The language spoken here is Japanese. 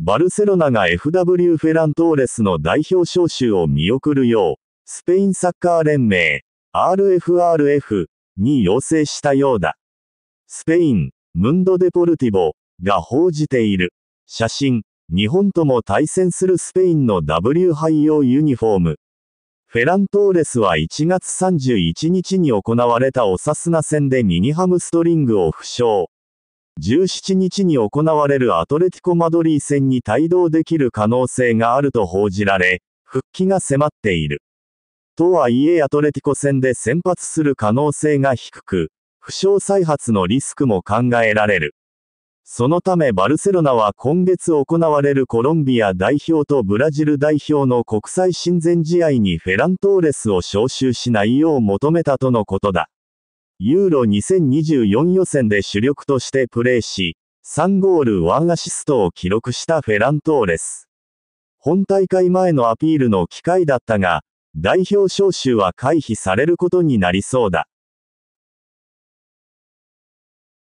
バルセロナが FW フェラントーレスの代表招集を見送るよう、スペインサッカー連盟、RFRF に要請したようだ。スペイン、ムンド・デポルティボが報じている。写真、日本とも対戦するスペインの W 杯用ユニフォーム。フェラントーレスは1月31日に行われたオサスナ戦でミニハムストリングを負傷。17日に行われるアトレティコ・マドリー戦に帯同できる可能性があると報じられ、復帰が迫っている。とはいえアトレティコ戦で先発する可能性が低く、負傷再発のリスクも考えられる。そのためバルセロナは今月行われるコロンビア代表とブラジル代表の国際親善試合にフェラントーレスを招集しないよう求めたとのことだ。ユーロ2024予選で主力としてプレーし、3ゴール1アシストを記録したフェラントーレス。本大会前のアピールの機会だったが、代表招集は回避されることになりそうだ。